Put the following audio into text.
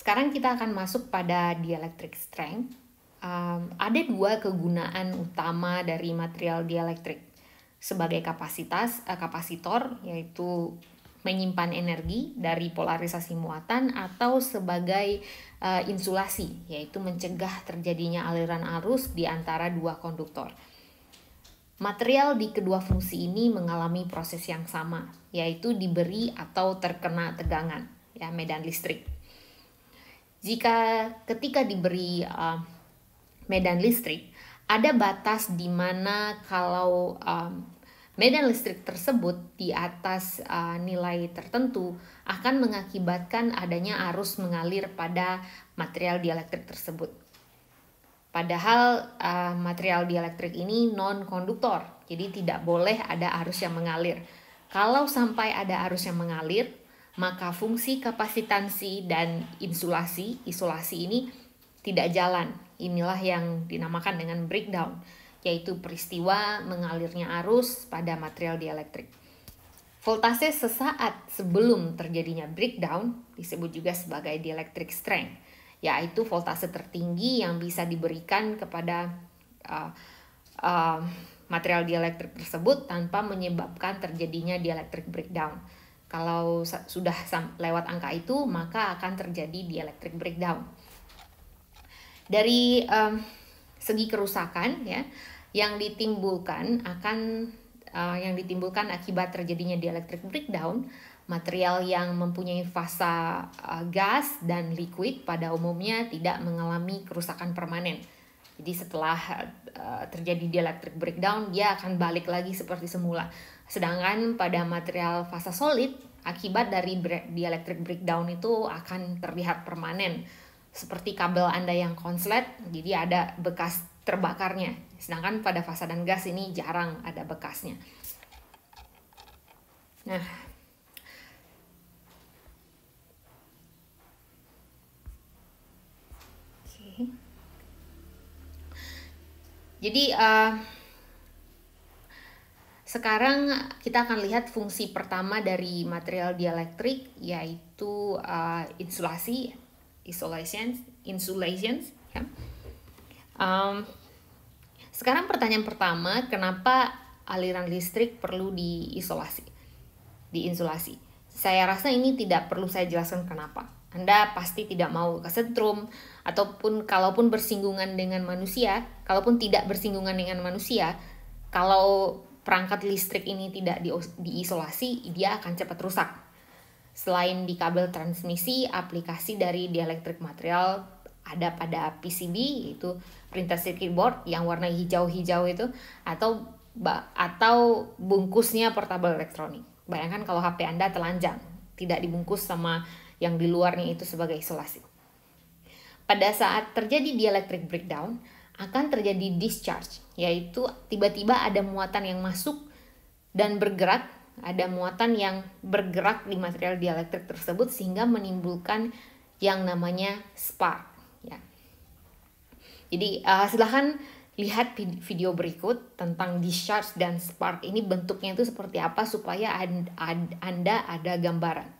Sekarang kita akan masuk pada dielectric strength. Um, ada dua kegunaan utama dari material dielectric sebagai kapasitas uh, kapasitor yaitu menyimpan energi dari polarisasi muatan atau sebagai uh, insulasi yaitu mencegah terjadinya aliran arus di antara dua konduktor. Material di kedua fungsi ini mengalami proses yang sama, yaitu diberi atau terkena tegangan, ya medan listrik. Jika ketika diberi uh, medan listrik, ada batas di mana kalau um, medan listrik tersebut di atas uh, nilai tertentu akan mengakibatkan adanya arus mengalir pada material dielektrik tersebut. Padahal uh, material dielektrik ini non-konduktor, jadi tidak boleh ada arus yang mengalir. Kalau sampai ada arus yang mengalir, maka fungsi kapasitansi dan insulasi, isolasi ini tidak jalan. Inilah yang dinamakan dengan breakdown, yaitu peristiwa mengalirnya arus pada material dielektrik. Voltase sesaat sebelum terjadinya breakdown disebut juga sebagai dielectric strength, yaitu voltase tertinggi yang bisa diberikan kepada uh, uh, material dielektrik tersebut tanpa menyebabkan terjadinya dielectric breakdown. Kalau sudah lewat angka itu, maka akan terjadi dielectric breakdown. Dari um, segi kerusakan, ya, yang ditimbulkan akan uh, yang ditimbulkan akibat terjadinya dielectric breakdown, material yang mempunyai fasa uh, gas dan liquid pada umumnya tidak mengalami kerusakan permanen jadi setelah uh, terjadi dielectric breakdown, dia akan balik lagi seperti semula. Sedangkan pada material fasa solid, akibat dari dielectric breakdown itu akan terlihat permanen. Seperti kabel Anda yang konslet, jadi ada bekas terbakarnya. Sedangkan pada fasa dan gas ini jarang ada bekasnya. Nah, Jadi uh, sekarang kita akan lihat fungsi pertama dari material dielektrik yaitu uh, insulasi, isolation, insulation. Ya. Um, sekarang pertanyaan pertama, kenapa aliran listrik perlu diisolasi, diinsulasi? Saya rasa ini tidak perlu saya jelaskan kenapa. Anda pasti tidak mau kesetrum ataupun kalaupun bersinggungan dengan manusia, kalaupun tidak bersinggungan dengan manusia, kalau perangkat listrik ini tidak diisolasi, dia akan cepat rusak. Selain di kabel transmisi, aplikasi dari dielektrik material ada pada PCB yaitu printer circuit board yang warna hijau-hijau itu atau atau bungkusnya portable elektronik. Bayangkan kalau HP Anda telanjang, tidak dibungkus sama yang di luarnya itu sebagai isolasi. Pada saat terjadi dielectric breakdown, akan terjadi discharge, yaitu tiba-tiba ada muatan yang masuk dan bergerak, ada muatan yang bergerak di material dielectric tersebut sehingga menimbulkan yang namanya spark. Ya. Jadi uh, silahkan lihat video berikut tentang discharge dan spark ini bentuknya itu seperti apa supaya Anda ada gambaran.